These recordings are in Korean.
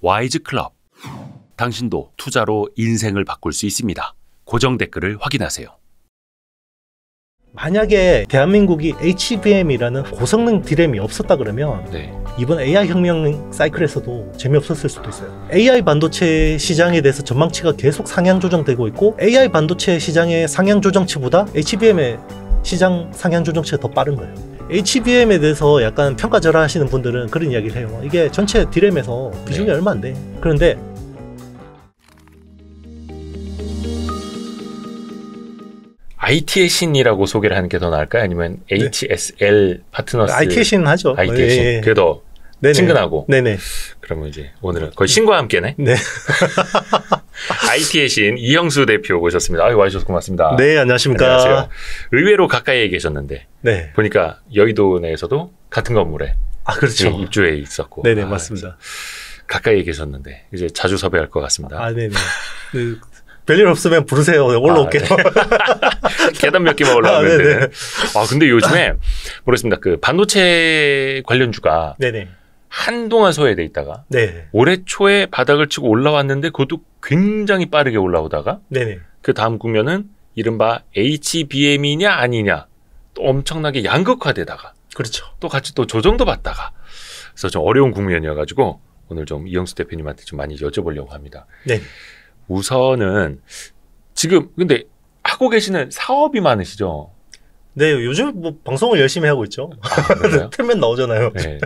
와이즈 클럽. 당신도 투자로 인생을 바꿀 수 있습니다. 고정 댓글을 확인하세요. 만약에 대한민국이 HBM이라는 고성능 d r 이 없었다 그러면 네. 이번 AI 혁명 사이클에서도 재미없었을 수도 있어요. AI 반도체 시장에 대해서 전망치가 계속 상향 조정되고 있고 AI 반도체 시장의 상향 조정치보다 HBM의 시장 상향 조정치가 더 빠른 거예요. HBM에 대해서 약간 평가절하 하시는 분들은 그런 이야기를 해요 이게 전체 디램에서 비중이 네. 얼마 안돼 그런데 IT의 신이라고 소개를 하는 게 더 나을까요? 아니면 HSL 네. 파트너스 IT의 신 하죠 IT의 신 예, 예. 그게 더 네네. 친근하고 네네. 그러면 이제 오늘은 거의 신과 함께네 네 IT의 신 이형수 대표 오셨습니다 아유 와주셔서 고맙습니다 네 안녕하십니까 안녕하세요 의외로 가까이에 계셨는데 네. 보니까 여의도 내에서도 같은 건물에 아 그렇죠 입주해 있었고 네네 아, 맞습니다. 가까이 계셨는데 이제 자주 섭외할 것 같습니다. 아 네네. 네. 별일 없으면 부르세요. 올라올게요. 아, 네. 계단 몇 개만 올라가면 아, 아 근데 요즘에 모르겠습니다. 그 반도체 관련주가 네네. 한동안 소외돼 있다가 네네. 올해 초에 바닥을 치고 올라왔는데 그것도 굉장히 빠르게 올라오다가 네네. 그 다음 국면은 이른바 HBM이냐 아니냐 또 엄청나게 양극화되다가 그렇죠. 또 같이 또 조정도 받다가 그래서 좀 어려운 국면이어가지고 오늘 좀 이영수 대표님한테 좀 많이 여쭤보려고 합니다. 네. 우선은 지금 근데 하고 계시는 사업이 많으시죠? 네, 요즘 뭐 방송을 열심히 하고 있죠. 아, 틀면 나오잖아요. 네.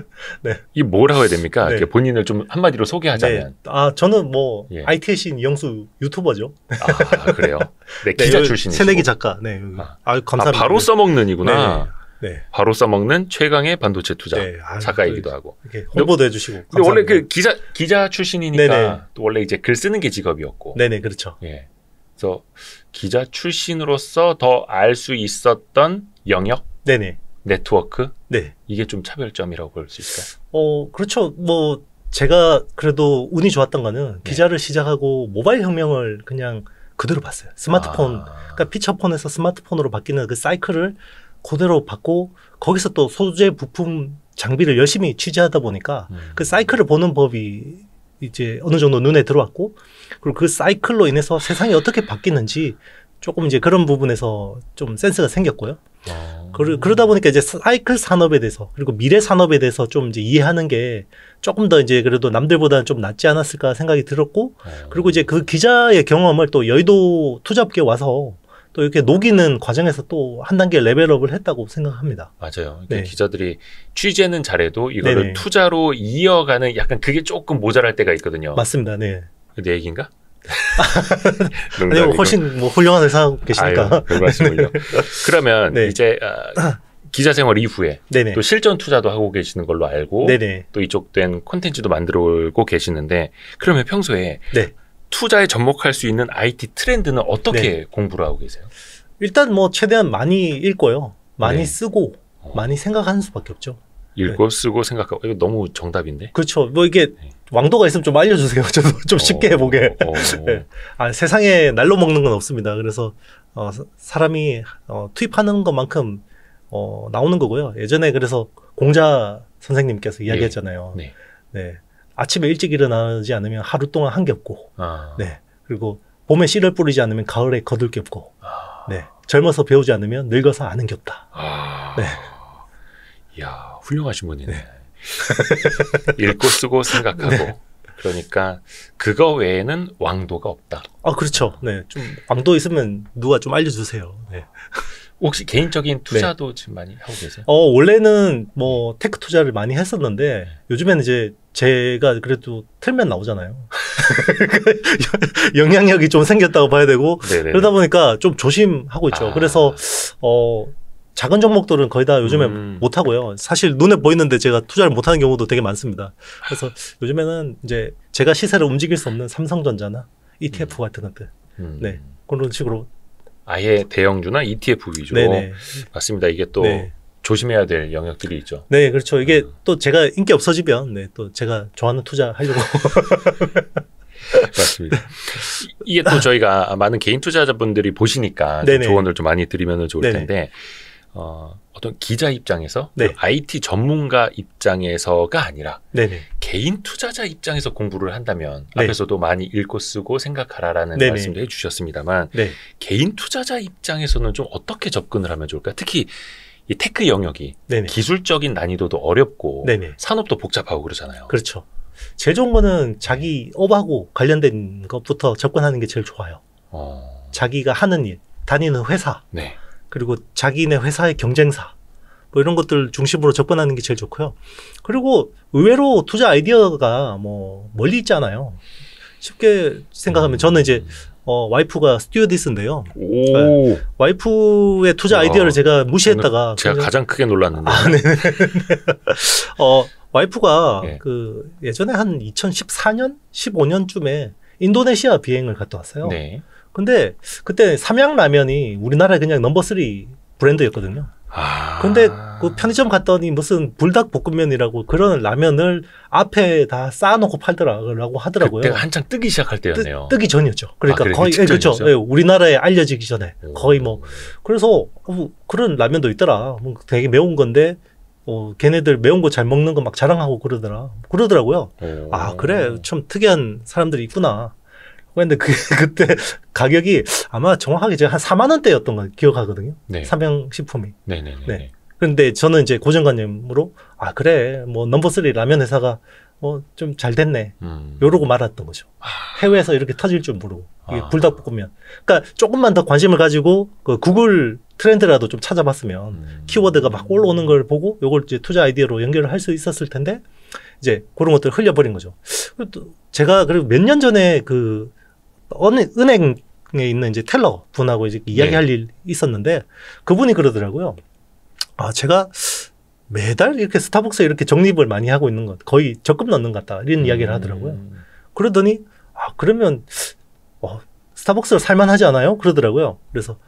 네. 이 뭐라고 해야 됩니까? 네. 본인을 좀 한마디로 소개하자면. 네. 아, 저는 뭐 예. IT의 신 이영수 유튜버죠. 아, 그래요. 네, 네 기자 출신이시고. 새내기 작가. 네. 아, 아 감사합니다. 아, 바로 써먹는이구나. 네. 네. 네. 바로 써먹는 최강의 반도체 투자 네. 아유, 작가이기도 그 하고 이렇게 홍보도 해주시고 근데 원래 그 기자 기자 출신이니까 네네. 또 원래 이제 글 쓰는 게 직업이었고 네네 그렇죠 예 그래서 기자 출신으로서 더 알 수 있었던 영역, 네네. 네트워크, 네. 이게 좀 차별점이라고 볼 수 있을까요? 어, 그렇죠. 뭐 제가 그래도 운이 좋았던 거는 네. 기자를 시작하고 모바일 혁명을 그냥 그대로 봤어요. 스마트폰, 아. 그러니까 피처폰에서 스마트폰으로 바뀌는 그 사이클을 그대로 받고 거기서 또 소재 부품 장비를 열심히 취재하다 보니까 음. 그 사이클을 보는 법이 이제 어느 정도 눈에 들어왔고 그리고 그 사이클로 인해서 세상이 어떻게 바뀌는지 조금 이제 그런 부분에서 좀 센스가 생겼고요. 아. 그러, 그러다 보니까 이제 사이클 산업에 대해서 그리고 미래 산업에 대해서 좀 이제 이해하는 게 조금 더 이제 그래도 남들보다는 좀 낫지 않았을까 생각이 들었고 아. 그리고 이제 그 기자의 경험을 또 여의도 투잡업계 와서 또 이렇게 녹이는 과정에서 또 한 단계 레벨업을 했다고 생각합니다. 맞아요. 네. 기자들이 취재는 잘해도 이거를 네네. 투자로 이어가는 약간 그게 조금 모자랄 때가 있거든요. 맞습니다. 네. 내 얘기인가? 아니, 훨씬 뭐 훌륭한 회사 하고 계시니까. 아유, 말씀을요. 네. 그러면 네. 이제 어, 기자 생활 이후에 네네. 또 실전 투자도 하고 계시는 걸로 알고 네네. 또 이쪽 된 콘텐츠도 만들고 계시는데 그러면 평소에 네. 투자에 접목할 수 있는 IT 트렌드는 어떻게 네. 공부를 하고 계세요? 일단 뭐 최대한 많이 읽고요. 많이 네. 쓰고 어. 많이 생각하는 수밖에 없죠. 읽고 네. 쓰고 생각하고 이거 너무 정답인데. 그렇죠. 뭐 이게 네. 왕도가 있으면 좀 알려주세요. 저도 좀 쉽게 어. 보게. 어. 어. 네. 아, 세상에 날로 먹는 건 없습니다. 그래서 어, 사람이 어, 투입하는 것만큼 어, 나오는 거고요. 예전에 그래서 공자 선생님께서 네. 이야기했잖아요. 네. 네. 아침에 일찍 일어나지 않으면 하루 동안 한겹고 아. 네. 그리고 봄에 씨를 뿌리지 않으면 가을에 거들 겹고 아. 네. 젊어서 배우지 않으면 늙어서 아는 게 없다. 아. 네. 이야, 훌륭하신 분이네. 네. 읽고 쓰고 생각하고. 네. 그러니까 그거 외에는 왕도가 없다. 아, 그렇죠. 네. 좀 왕도 있으면 누가 좀 알려 주세요. 네. 혹시 개인적인 네. 투자도 네. 지금 많이 하고 계세요? 어, 원래는 뭐 네. 테크 투자를 많이 했었는데 네. 요즘에는 이제 제가 그래도 틀면 나오잖아요. 영향력이 좀 생겼다고 봐야 되고 네네네. 그러다 보니까 좀 조심하고 있죠. 아. 그래서 어 작은 종목들은 거의 다 요즘에 음. 못 하고요. 사실 눈에 보이는데 제가 투자를 못 하는 경우도 되게 많습니다. 그래서 아. 요즘에는 이제 제가 시세를 움직일 수 없는 삼성전자나 ETF 음. E 같은 것들, 음. 네 그런 식으로 아예 대형주나 ETF 위주로 네네. 네. 맞습니다. 이게 또 네. 조심해야 될 영역들이 있죠. 네, 그렇죠. 이게 음. 또 제가 인기 없어지면 네, 또 제가 좋아하는 투자 하려고. 맞습니다. 이게 또 아. 저희가 많은 개인 투자자분들이 보시니까 네, 좀 네. 조언을 좀 많이 드리면 좋을 네네. 텐데 어, 어떤 기자 입장에서 네. 그 IT 전문가 입장에서가 아니라 네네. 개인 투자자 입장에서 공부를 한다면 네. 앞에서도 많이 읽고 쓰고 생각하라라는 네네. 말씀도 해주셨습니다만 네. 개인 투자자 입장에서는 좀 어떻게 접근을 하면 좋을까? 특히 이 테크 영역이 네네. 기술적인 난이도도 어렵고 산업도 복잡하고 그러잖아요. 그렇죠. 제 정보는 자기 업하고 관련된 것부터 접근하는 게 제일 좋아요. 어... 자기가 하는 일, 다니는 회사, 네. 그리고 자기네 회사의 경쟁사 뭐 이런 것들 중심으로 접근하는 게 제일 좋고요. 그리고 의외로 투자 아이디어가 뭐 멀리 있잖아요. 쉽게 생각하면 음. 저는 이제 어, 와이프가 스튜어디스인데요. 네. 와이프의 투자 아이디어를 와. 제가 무시했다가 제가 그냥... 가장 크게 놀랐는데. 아, 네. 어, 와이프가 네. 그 예전에 한 2014년, 15년쯤에 인도네시아 비행을 갔다 왔어요. 네. 근데 그때 삼양라면이 우리나라에 그냥 넘버 쓰리 브랜드였거든요. 아. 근데 그 편의점 갔더니 무슨 불닭볶음면이라고 그런 라면을 앞에 다 쌓아놓고 팔더라고 하더라고요. 그때 한창 뜨기 시작할 때였네요. 뜨, 기 전이었죠. 그러니까 아, 거의 예, 그렇죠. 예, 우리나라에 알려지기 전에 오. 거의 뭐 그래서 뭐 그런 라면도 있더라. 뭐 되게 매운 건데 어, 걔네들 매운 거 잘 먹는 거 막 자랑하고 그러더라. 그러더라고요. 오. 아 그래 참 특이한 사람들이 있구나. 근데 그, 그때 가격이 아마 정확하게 제가 한 4만 원대였던 걸 기억하거든요. 네. 삼양식품이. 네네네. 네. 그런데 네, 네, 네. 저는 이제 고정관념으로 아 그래 뭐 넘버 쓰리 라면 회사가 뭐 좀잘 어, 됐네 음. 요러고 말았던 거죠. 아. 해외에서 이렇게 터질 줄 모르고 이게 아. 불닭볶음면. 그러니까 조금만 더 관심을 가지고 그 구글 트렌드라도 좀 찾아봤으면 음. 키워드가 막 올라오는 걸 보고 요걸 이제 투자 아이디어로 연결을 할 수 있었을 텐데 이제 그런 것들을 흘려버린 거죠. 제가 그리고 몇 년 전에 그 어느 은행에 있는 이제 텔러 분하고 이제 네. 이야기할 네. 일 있었는데 그분이 그러더라고요. 아 제가 매달 이렇게 스타벅스 이렇게 적립을 많이 하고 있는 것 거의 적금 넣는 것 같다 이런 이야기를 음. 하더라고요. 그러더니 아 그러면 어, 스타벅스를 살만하지 않아요? 그러더라고요. 그래서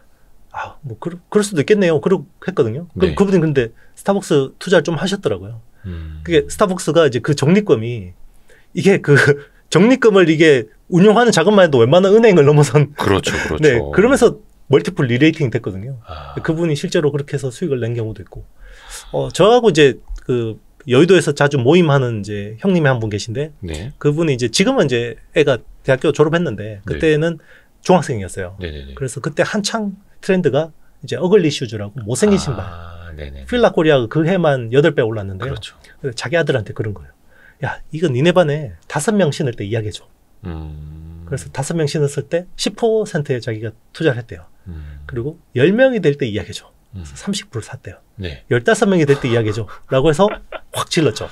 아, 뭐, 그, 그럴 수도 있겠네요. 그러고 했거든요. 그, 네. 그분이 근데 스타벅스 투자를 좀 하셨더라고요. 음. 그게 스타벅스가 이제 그 적립금이 이게 그 적립금을 이게 운용하는 자금만 해도 웬만한 은행을 넘어선 그렇죠, 그렇죠. 네, 그러면서 멀티플 리레이팅 됐거든요. 아. 그분이 실제로 그렇게 해서 수익을 낸 경우도 있고, 어, 저하고 이제 그 여의도에서 자주 모임하는 이제 형님이 한 분 계신데, 네. 그분이 이제 지금은 이제 애가 대학교 졸업했는데 네. 그때는 네. 중학생이었어요. 네, 네네네. 그래서 그때 한창 트렌드가 이제 어글리 슈즈라고 못생긴 신발. 아, 네, 필라 코리아가 그 해만 8배 올랐는데요. 그렇죠. 자기 아들한테 그런 거예요. 야, 이건 니네 반에 5명 신을 때 이야기해줘. 음. 그래서 다섯 명 신었을 때 10%에 자기가 투자를 했대요. 음. 그리고 열명이 될 때 이야기해줘. 음. 그래서 30% 샀대요. 네. 15명이 될 때 이야기해줘. 라고 해서 확 질렀죠.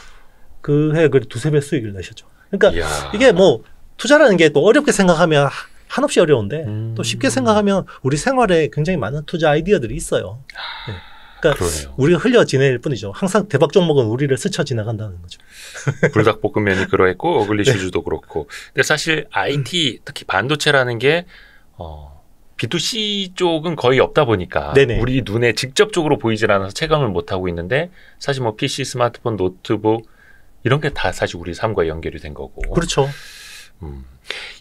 그 해에 그 두세 배 수익을 내셨죠. 그러니까 이야. 이게 뭐 투자라는 게 또 어렵게 생각하면 한없이 어려운데 음. 또 쉽게 생각하면 우리 생활에 굉장히 많은 투자 아이디어들이 있어요. 아. 네. 그러니까 그러네요. 우리가 흘려 지낼 뿐이죠. 항상 대박 종목은 우리를 스쳐 지나간다는 거죠. 불닭볶음면이 그러했고 어글리슈즈도 네. 그렇고. 근데 사실 IT 음. 특히 반도체라는 게 어, B2C 쪽은 거의 없다 보니까 네네. 우리 눈에 직접적으로 보이질 않아서 체감을 못 하고 있는데 사실 뭐 PC, 스마트폰, 노트북 이런 게 다 사실 우리 삶과 연결이 된 거고. 그렇죠. 음.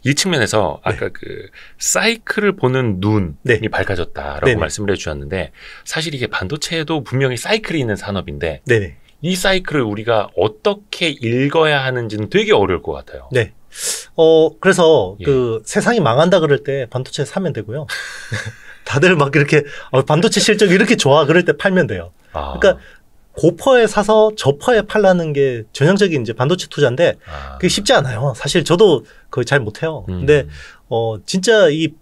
이 측면에서 아까 네. 그 사이클을 보는 눈이 네. 밝아졌다라고 네네. 말씀을 해주셨는데 사실 이게 반도체에도 분명히 사이클이 있는 산업인데 네네. 이 사이클을 우리가 어떻게 읽어야 하는지는 되게 어려울 것 같아요. 네. 어 그래서 예. 그 세상이 망한다 그럴 때 반도체 사면 되고요. 다들 막 이렇게 어, 반도체 실적 이렇게 좋아 그럴 때 팔면 돼요. 아. 그러니까 고퍼에 사서 저퍼에 팔라는 게 전형적인 이제 반도체 투자인데 아. 그게 쉽지 않아요. 사실 저도 거의 잘 못해요. 음. 근데 어 진짜 이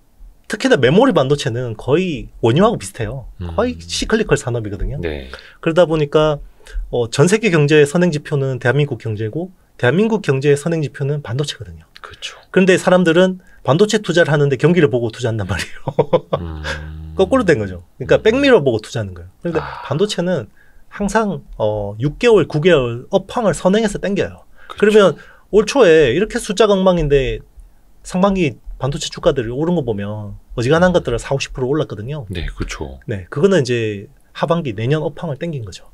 특히나 메모리 반도체는 거의 원유하고 비슷해요. 음. 거의 시클리컬 산업이거든요. 네. 그러다 보니까 어, 전 세계 경제의 선행 지표는 대한민국 경제고 대한민국 경제의 선행 지표는 반도체거든요. 그렇죠. 그런데 사람들은 반도체 투자를 하는데 경기를 보고 투자한단 말이에요. 음. 거꾸로 된 거죠. 그러니까 백미러 보고 투자하는 거예요. 그런데 그러니까 아. 반도체는 항상 어 6개월, 9개월 업황을 선행해서 땡겨요. 그렇죠. 그러면 올 초에 이렇게 숫자가 엉망인데 상반기 반도체 주가들이 오른 거 보면 어지간한 것들은 4, 50% 올랐거든요. 네, 그렇죠. 네, 그거는 이제 하반기 내년 업황을 땡긴 거죠.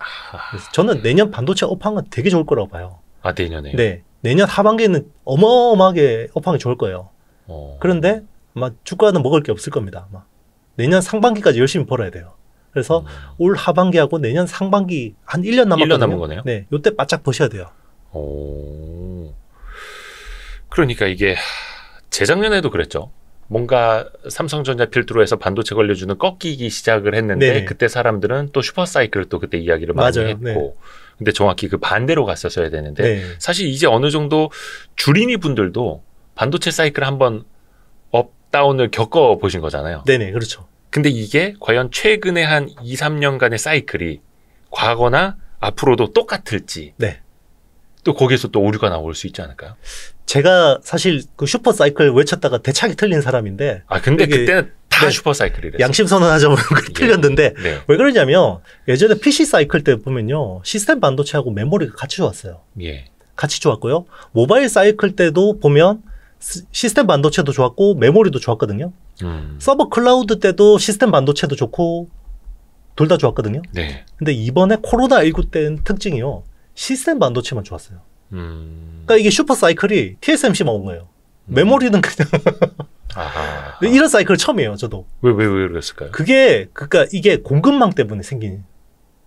아. 그래서 저는 내년 반도체 업황은 되게 좋을 거라고 봐요. 아, 내년에? 네. 내년 하반기에는 어마어마하게 업황이 좋을 거예요. 어... 그런데 아마 주가는 먹을 게 없을 겁니다. 아마. 내년 상반기까지 열심히 벌어야 돼요. 그래서 올 하반기하고 내년 상반기 한 1년 남았거든요. 1년 남은 거네요. 네. 요때 바짝 보셔야 돼요. 오. 그러니까 이게 재작년에도 그랬죠. 뭔가 삼성전자 필두로 해서 반도체 걸려주는 꺾이기 시작을 했는데 네 그때 사람들은 또 슈퍼사이클 또 그때 이야기를 많이 맞아요. 했고 네. 근데 정확히 그 반대로 갔었어야 되는데 네. 사실 이제 어느 정도 주린이 분들도 반도체 사이클 한번 업다운을 겪어 보신 거잖아요. 네네 그렇죠. 근데 이게 과연 최근에 한 2, 3년간의 사이클이 과거나 앞으로도 똑같을지. 네. 또 거기에서 또 오류가 나올 수 있지 않을까요? 제가 사실 그 슈퍼 사이클 외쳤다가 대차게 틀린 사람인데. 아, 근데 그때는 다 네. 슈퍼 사이클이래. 양심 선언하자면 예. 틀렸는데 네. 왜 그러냐면 예전에 PC 사이클 때 보면요. 시스템 반도체하고 메모리가 같이 좋았어요. 예. 같이 좋았고요. 모바일 사이클 때도 보면 시스템 반도체도 좋았고 메모리도 좋았거든요. 음. 서버 클라우드 때도 시스템 반도체도 좋고 둘 다 좋았거든요. 네. 근데 이번에 코로나 19 때는 특징이요. 시스템 반도체만 좋았어요. 음. 그러니까 이게 슈퍼 사이클이 TSMC 먹온 거예요. 음. 메모리는 그냥 아하. 이런 사이클 처음이에요, 저도. 왜 왜왜 그랬을까요? 그게 그러니까 이게 공급망 때문에 생긴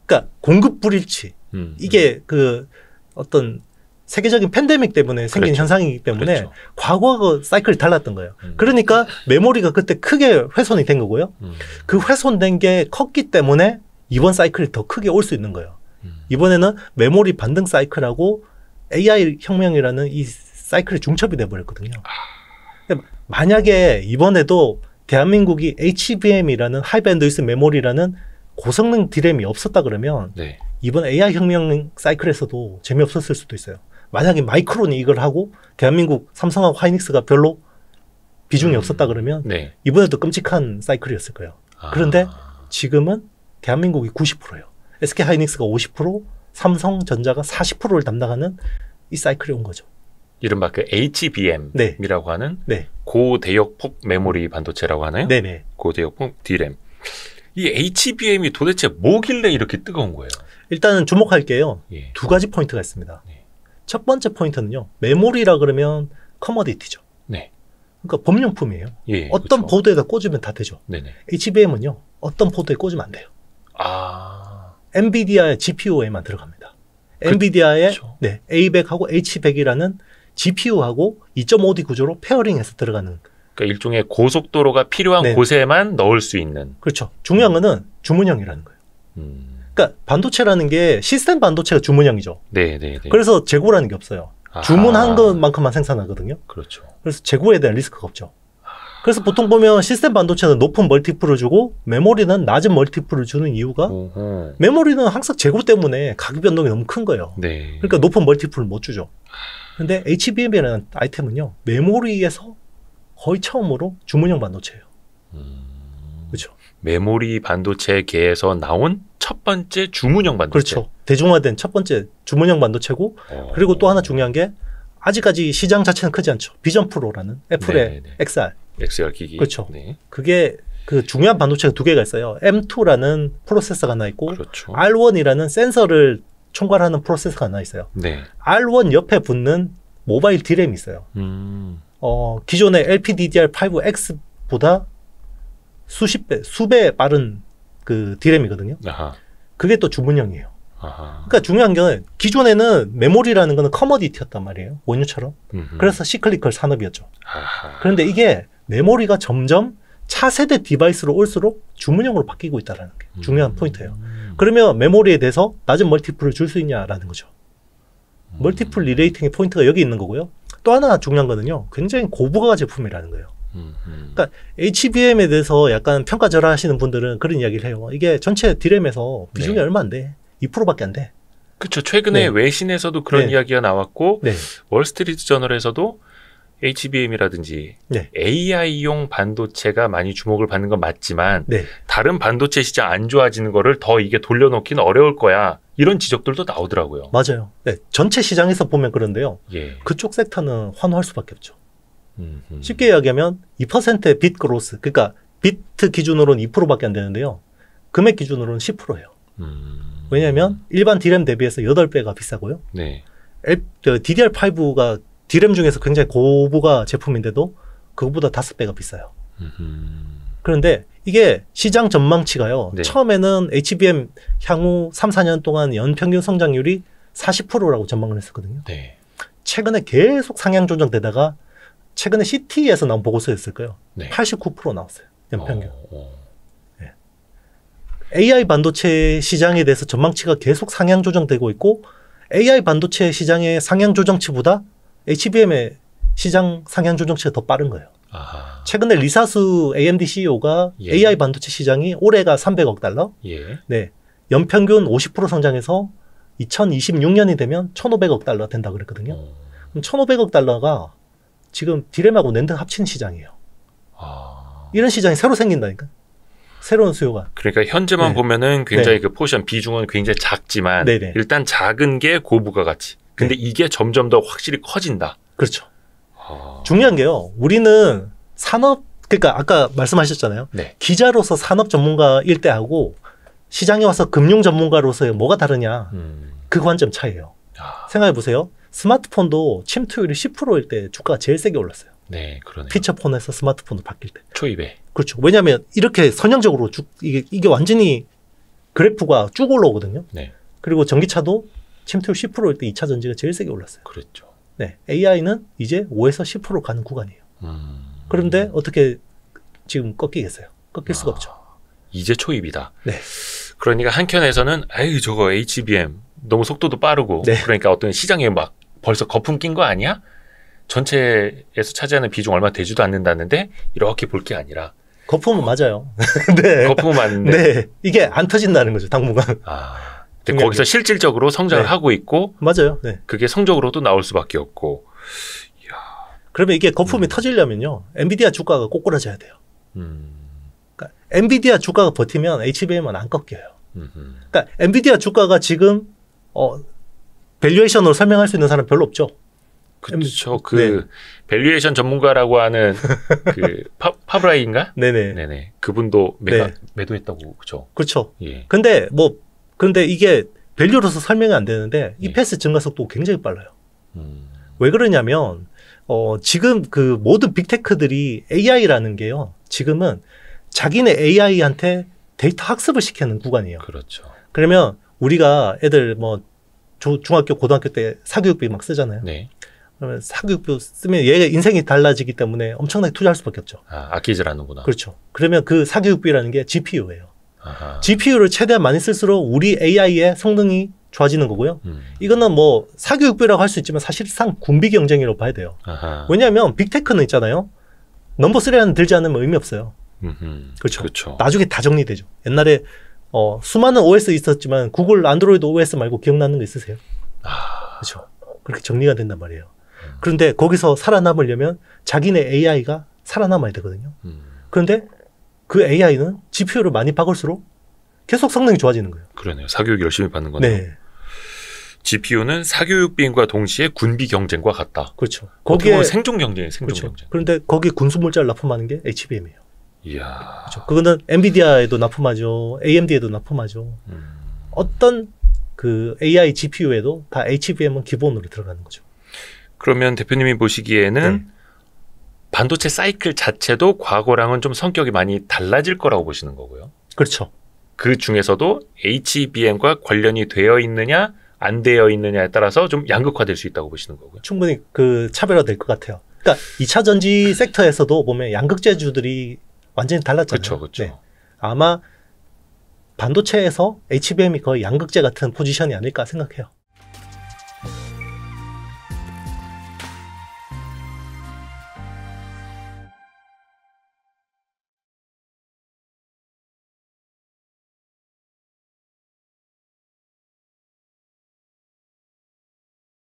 그러니까 공급 불일치. 음, 이게 음. 그 어떤 세계적인 팬데믹 때문에 생긴 그렇죠. 현상이기 때문에 그렇죠. 과거하고 사이클이 달랐던 거예요. 음. 그러니까 메모리가 그때 크게 훼손이 된 거고요. 음. 그 훼손된 게 컸기 때문에 이번 사이클이 더 크게 올 수 있는 거예요. 음. 이번에는 메모리 반등 사이클하고 AI 혁명이라는 이 사이클이 중첩이 돼버렸거든요. 아. 만약에 이번에도 대한민국이 HBM이라는 하이밴드위스 메모리라는 고성능 디램이 없었다 그러면 네. 이번 AI 혁명 사이클에서도 재미없었을 수도 있어요. 만약에 마이크론이 이걸 하고 대한민국 삼성하고 하이닉스가 별로 비중이 음. 없었다 그러면 네. 이번에도 끔찍한 사이클이었을 거예요. 아. 그런데 지금은 대한민국이 90%예요. SK 하이닉스가 50%, 삼성전자가 40%를 담당하는 이 사이클이 온 거죠. 이른바 그 HBM이라고 네. 하는 네. 고대역폭 메모리 반도체라고 하나요? 네네. 네. 고대역폭 DRAM. 이 HBM이 도대체 뭐길래 이렇게 뜨거운 거예요? 일단은 주목할 게요. 예. 두 가지 포인트가 있습니다. 예. 첫 번째 포인트는요. 메모리라 그러면 커머디티죠. 네. 그러니까 법용품이에요 예, 예 어떤 그쵸. 그렇죠. 보드에다 꽂으면 다 되죠. 네네. HBM은요. 어떤 보드에 꽂으면 안 돼요. 아. 엔비디아의 GPU에만 들어갑니다. 그, 엔비디아의 그쵸. 네, A100하고 H100이라는 GPU하고 2.5D 구조로 페어링해서 들어가는 그러니까 일종의 고속도로가 필요한 네. 곳에만 넣을 수 있는 그렇죠. 중요한 거는 음. 주문형이라는 거예요. 음. 그러니까 반도체라는 게 시스템 반도체가 주문형이죠 네, 네, 네. 그래서 재고라는 게 없어요. 아하. 주문한 것만큼만 생산하거든요. 그렇죠. 그래서 재고에 대한 리스크가 없죠. 그래서 보통 보면 시스템 반도체는 높은 멀티플을 주고 메모리는 낮은 멀티플을 주는 이유가 오호. 메모리는 항상 재고 때문에 가격 변동이 너무 큰 거예요. 네. 그러니까 높은 멀티플을 못 주죠. 근데 HBM이라는 아이템은요 메모리에서 거의 처음으로 주문형 반도체예요. 음. 메모리 반도체계에서 나온 첫 번째 주문형 반도체. 그렇죠. 대중화된 첫 번째 주문형 반도체고 오. 어. 그리고 또 하나 중요한 게 아직까지 시장 자체는 크지 않죠. 비전 프로라는 애플의 네네 XR. XR 기기. 그렇죠. 네. 그게 그 중요한 반도체가 두 개가 있어요. M2라는 프로세서가 하나 있고 그렇죠. R1이라는 센서를 총괄하는 프로세서가 하나 있어요. 네. R1 옆에 붙는 모바일 디램이 있어요. 음. 어, 기존의 LPDDR5X보다 수십 배, 수배 빠른 그 디램이거든요. 아하. 그게 또 주문형이에요. 아하. 그러니까 중요한 건 기존에는 메모리라는 거는 커머디티였단 말이에요. 원유처럼. 음흠. 그래서 시클리컬 산업이었죠. 아하. 그런데 이게 메모리가 점점 차세대 디바이스로 올수록 주문형으로 바뀌고 있다는 게 중요한 음. 포인트예요. 그러면 메모리에 대해서 낮은 멀티플을 줄 수 있냐라는 거죠. 음. 멀티플 리레이팅의 포인트가 여기 있는 거고요. 또 하나 중요한 거는요. 굉장히 고부가 제품이라는 거예요. 그러니까 HBM에 대해서 약간 평가절 하시는 하 분들은 그런 이야기를 해요. 이게 전체 디램에서 비중이 네. 얼마 안 돼. 2%밖에 안 돼. 그렇죠. 최근에 네. 외신에서도 그런 네. 이야기가 나왔고 월스트리트 저널에서도 HBM이라든지 네. 네. AI용 반도체가 많이 주목을 받는 건 맞지만 네. 다른 반도체 시장 안 좋아지는 거를 더 이게 돌려놓기는 어려울 거야. 이런 지적들도 나오더라고요. 맞아요. 네, 전체 시장에서 보면 그런데요. 예. 그쪽 섹터는 환호할 수밖에 없죠. 쉽게 이야기하면 2%의 빚 그로스, 그러니까 비트 기준으로는 2%밖에 안 되는데요. 금액 기준으로는 10%예요. 음. 왜냐하면 일반 디램 대비해서 8배가 비싸고요. 네. DDR5가 디램 중에서 굉장히 고부가 제품인데도 그거보다 5배가 비싸요. 음. 그런데 이게 시장 전망치가요. 네. 처음에는 HBM 향후 3, 4년 동안 연평균 성장률이 40%라고 전망을 했었거든요. 네. 최근에 계속 상향 조정되다가 최근에 CT에서 나온 보고서였을 거예요. 네. 89% 나왔어요. 연평균. 오, 오. 네. AI 반도체 시장에 대해서 전망치가 계속 상향 조정되고 있고 AI 반도체 시장의 상향 조정치보다 HBM의 시장 상향 조정치가 더 빠른 거예요. 아하. 최근에 리사수 AMD CEO가 예. AI 반도체 시장이 올해가 300억 달러, 예. 네 연평균 50% 성장해서 2026년이 되면 1,500억 달러 된다 그랬거든요. 음. 그럼 1,500억 달러가 지금 디램하고 랜드 합친 시장이에요. 아... 이런 시장이 새로 생긴다니까. 새로운 수요가. 그러니까 현재만 네. 보면은 굉장히 네. 그 포션 비중은 굉장히 작지만 네네. 일단 작은 게 고부가 가치. 근데 네. 이게 점점 더 확실히 커진다. 그렇죠. 아... 중요한 게요. 우리는 산업 그러니까 아까 말씀하셨잖아요. 네. 기자로서 산업 전문가일 때하고 시장에 와서 금융 전문가로서의 뭐가 다르냐. 음... 그 관점 차이에요 아... 생각해 보세요. 스마트폰도 침투율이 10%일 때 주가가 제일 세게 올랐어요. 네, 그러네요. 피처폰에서 스마트폰으로 바뀔 때. 초입에. 그렇죠. 왜냐하면 이렇게 선형적으로 쭉 이게 이게 완전히 그래프가 쭉 올라오거든요. 네. 그리고 전기차도 침투율 10%일 때 2차 전지가 제일 세게 올랐어요. 그렇죠. 네, AI는 이제 5에서 10% 가는 구간이에요. 음... 그런데 어떻게 지금 꺾이겠어요? 꺾일 수가 아, 없죠. 이제 초입이다. 네. 그러니까 한켠에서는 아이 저거 HBM 너무 속도도 빠르고 네. 그러니까 어떤 시장에 막 벌써 거품 낀 거 아니야? 전체에서 차지하는 비중 얼마 되지도 않는다는데 이렇게 볼 게 아니라 거품은 어. 맞아요. 네. 거품은 맞는데 네. 이게 안 터진다는 거죠 당분간. 아, 근데 거기서 실질적으로 성장을 네. 하고 있고 맞아요. 네. 그게 성적으로도 나올 수밖에 없고. 이야. 그러면 이게 거품이 음. 터지려면요 엔비디아 주가가 꼬꾸라져야 돼요. 음. 그러니까 엔비디아 주가가 버티면 HBM은 안 꺾여요. 음흠. 그러니까 엔비디아 주가가 지금 어, 밸류에이션으로 설명할 수 있는 사람 별로 없죠. 그렇죠. 그 네. 밸류에이션 전문가라고 하는 그 파, 파브라이인가? 네네. 네네. 그분도 매가, 네. 매도했다고 그죠? 그렇죠. 예. 근데 뭐 근데 이게 밸류로서 설명이 안 되는데 이 예. 패스 증가 속도 굉장히 빨라요. 음. 왜 그러냐면 어 지금 그 모든 빅테크들이 AI라는 게요. 지금은 자기네 AI한테 데이터 학습을 시키는 구간이에요. 그렇죠. 그러면 우리가 애들 뭐 조, 중학교 고등학교 때 사교육비 막 쓰잖아요. 네. 그러면 사교육비 쓰면 얘가 인생이 달라지기 때문에 엄청나게 투자할 수밖에 없죠. 아, 아끼질 않는구나. 그렇죠. 그러면 그 사교육비라는 게 GPU예요. 아하. GPU를 최대한 많이 쓸수록 우리 AI의 성능이 좋아지는 거고요. 음. 이거는 뭐 사교육비라고 할 수 있지만 사실상 군비 경쟁이라고 봐야 돼요. 아하. 왜냐하면 빅테크는 있잖아요. 넘버 쓰리라는 들지 않으면 의미 없어요. 음흠. 그렇죠. 그렇죠. 나중에 다 정리되죠. 옛날에 어, 수많은 OS 있었지만 구글 안드로이드 OS 말고 기억나는 거 있으세요? 아... 그렇죠. 그렇게 정리가 된단 말이에요. 음. 그런데 거기서 살아남으려면 자기네 AI가 살아남아야 되거든요. 음. 그런데 그 AI는 GPU를 많이 박을수록 계속 성능이 좋아지는 거예요. 그러네요. 사교육 열심히 받는 거네요. 네. GPU는 사교육비인과 동시에 군비 경쟁과 같다. 그렇죠. 거기에 생존 경쟁이에요. 생존 그렇죠. 경쟁. 그런데 거기 군수 물자를 납품하는 게 HBM이에요. 이야. 그렇죠. 그거는 엔비디아에도 납품하죠. AMD에도 납품하죠. 음. 어떤 그 AI GPU에도 다 HBM은 기본으로 들어가는 거죠. 그러면 대표님이 보시기에는 네. 반도체 사이클 자체도 과거랑은 좀 성격이 많이 달라질 거라고 보시는 거고요. 그렇죠. 그 중에서도 HBM과 관련이 되어 있느냐 안 되어 있느냐에 따라서 좀 양극화될 수 있다고 보시는 거고요. 충분히 그 차별화될 것 같아요. 그러니까 2차 전지 섹터에서도 보면 양극재주들이 완전히 달랐잖아요. 그쵸, 그쵸. 네. 아마 반도체에서 HBM이 거의 양극재 같은 포지션이 아닐까 생각해요.